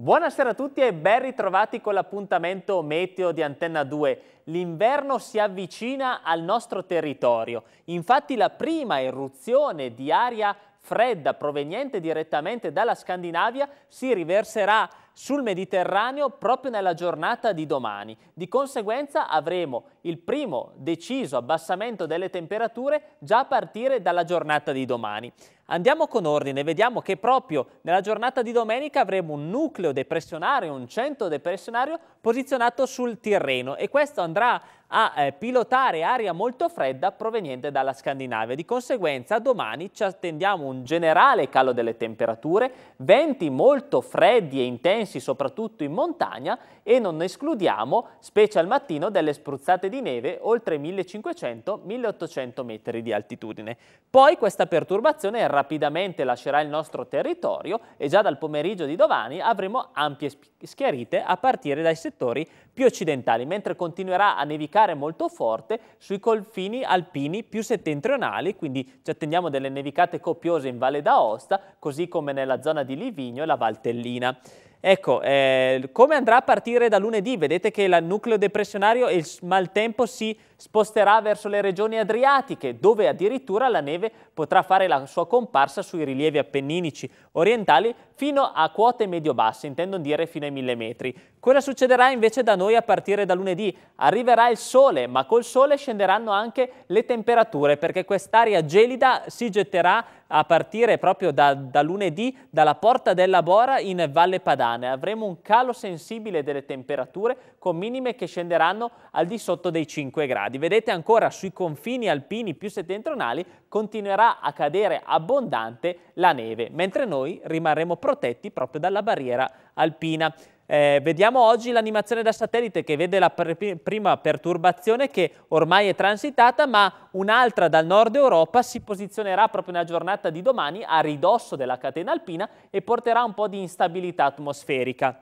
Buonasera a tutti e ben ritrovati con l'appuntamento meteo di Antenna 2. L'inverno si avvicina al nostro territorio. Infatti la prima eruzione di aria fredda proveniente direttamente dalla Scandinavia si riverserà sul Mediterraneo proprio nella giornata di domani. Di conseguenza avremo il primo deciso abbassamento delle temperature già a partire dalla giornata di domani. Andiamo con ordine, vediamo che proprio nella giornata di domenica avremo un nucleo depressionario, un centro depressionario posizionato sul Tirreno e questo andrà a eh, pilotare aria molto fredda proveniente dalla Scandinavia. Di conseguenza domani ci attendiamo un generale calo delle temperature, venti molto freddi e intensi intensi soprattutto in montagna e non escludiamo, specie al mattino, delle spruzzate di neve oltre 1500-1800 metri di altitudine. Poi questa perturbazione rapidamente lascerà il nostro territorio e già dal pomeriggio di domani avremo ampie schiarite a partire dai settori più occidentali, mentre continuerà a nevicare molto forte sui confini alpini più settentrionali, quindi ci attendiamo delle nevicate copiose in Valle d'Aosta, così come nella zona di Livigno e la Valtellina. Ecco, eh, come andrà a partire da lunedì? Vedete che il nucleo depressionario e il maltempo si sposterà verso le regioni adriatiche, dove addirittura la neve potrà fare la sua comparsa sui rilievi appenninici orientali fino a quote medio-basse, intendo dire fino ai 1000 metri. Cosa succederà invece da noi a partire da lunedì? Arriverà il sole, ma col sole scenderanno anche le temperature, perché quest'aria gelida si getterà a partire proprio da, da lunedì dalla Porta della Bora in Valle Padana. Avremo un calo sensibile delle temperature con minime che scenderanno al di sotto dei 5 gradi. Vedete ancora sui confini alpini più settentrionali continuerà a cadere abbondante la neve, mentre noi rimarremo protetti proprio dalla barriera alpina. Eh, vediamo oggi l'animazione da satellite che vede la per prima perturbazione che ormai è transitata, ma un'altra dal nord Europa si posizionerà proprio nella giornata di domani a ridosso della catena alpina e porterà un po' di instabilità atmosferica.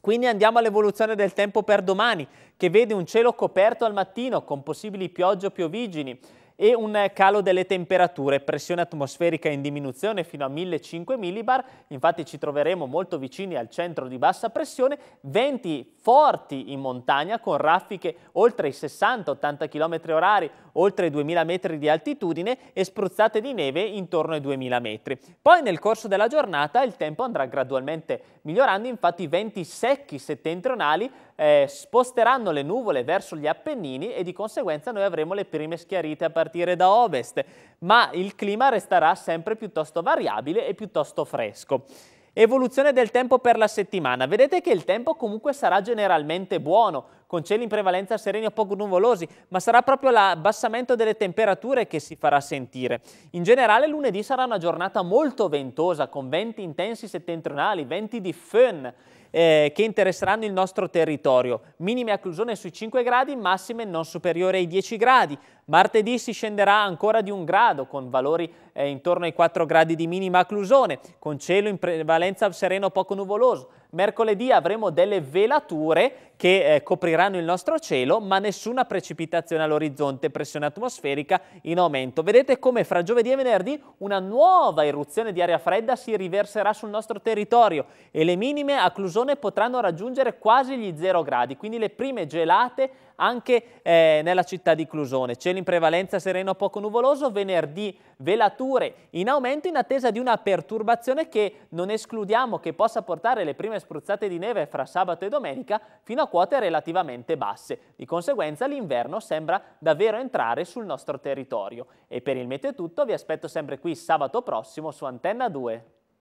Quindi andiamo all'evoluzione del tempo per domani, che vede un cielo coperto al mattino con possibili piogge o piovigini e un calo delle temperature, pressione atmosferica in diminuzione fino a 1500 millibar, infatti ci troveremo molto vicini al centro di bassa pressione, venti forti in montagna con raffiche oltre i 60-80 km orari, oltre i 2000 metri di altitudine e spruzzate di neve intorno ai 2000 metri. Poi nel corso della giornata il tempo andrà gradualmente migliorando, infatti venti secchi settentrionali eh, sposteranno le nuvole verso gli Appennini e di conseguenza noi avremo le prime schiarite a partire partire da ovest, ma il clima resterà sempre piuttosto variabile e piuttosto fresco. Evoluzione del tempo per la settimana. Vedete che il tempo comunque sarà generalmente buono, con cieli in prevalenza sereni o poco nuvolosi, ma sarà proprio l'abbassamento delle temperature che si farà sentire. In generale lunedì sarà una giornata molto ventosa, con venti intensi settentrionali, venti di fön, eh, che interesseranno il nostro territorio. Minime a sui 5 gradi, massime non superiori ai 10 gradi. Martedì si scenderà ancora di un grado, con valori eh, intorno ai 4 gradi di minima acclusione, con cielo in prevalenza sereno poco nuvoloso. Mercoledì avremo delle velature che eh, copriranno copriranno il nostro cielo, ma nessuna precipitazione all'orizzonte, pressione atmosferica in aumento. Vedete come fra giovedì e venerdì una nuova eruzione di aria fredda si riverserà sul nostro territorio e le minime a Clusone potranno raggiungere quasi gli 0 gradi, quindi le prime gelate anche eh, nella città di Clusone. Cielo in prevalenza sereno poco nuvoloso, venerdì velature in aumento in attesa di una perturbazione che non escludiamo che possa portare le prime spruzzate di neve fra sabato e domenica fino a quote relativamente relativamente basse, di conseguenza l'inverno sembra davvero entrare sul nostro territorio. E per il Meteo Tutto vi aspetto sempre qui sabato prossimo su Antenna 2.